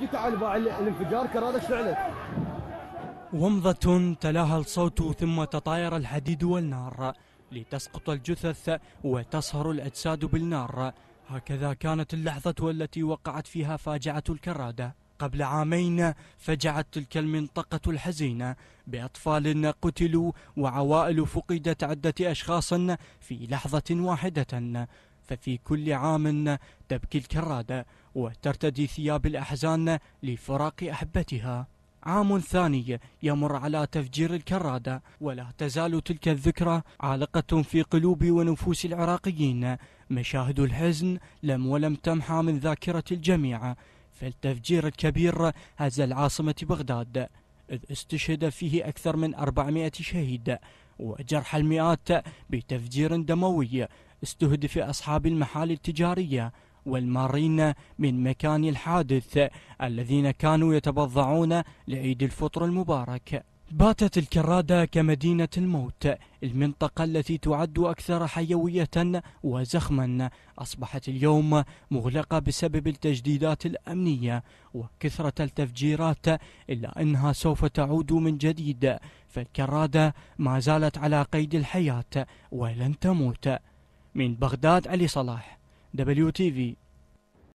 جيت على الانفجار كرادة شعلت ومضة تلاها الصوت ثم تطاير الحديد والنار لتسقط الجثث وتصهر الأجساد بالنار هكذا كانت اللحظة التي وقعت فيها فاجعة الكرادة قبل عامين فجعت تلك المنطقة الحزينة بأطفال قتلوا وعوائل فقدت عدة أشخاص في لحظة واحدة ففي كل عام تبكي الكرادة وترتدي ثياب الأحزان لفراق أحبتها عام ثاني يمر على تفجير الكرادة ولا تزال تلك الذكرى عالقة في قلوب ونفوس العراقيين مشاهد الحزن لم ولم تمحى من ذاكرة الجميع فالتفجير الكبير هز العاصمة بغداد إذ استشهد فيه أكثر من 400 شهيد وجرح المئات بتفجير دموي استهدف أصحاب المحال التجارية والمارين من مكان الحادث الذين كانوا يتبضعون لعيد الفطر المبارك باتت الكرادة كمدينة الموت المنطقة التي تعد أكثر حيوية وزخما أصبحت اليوم مغلقة بسبب التجديدات الأمنية وكثرة التفجيرات إلا أنها سوف تعود من جديد فالكرادة ما زالت على قيد الحياة ولن تموت من بغداد علي صلاح دبليو تي في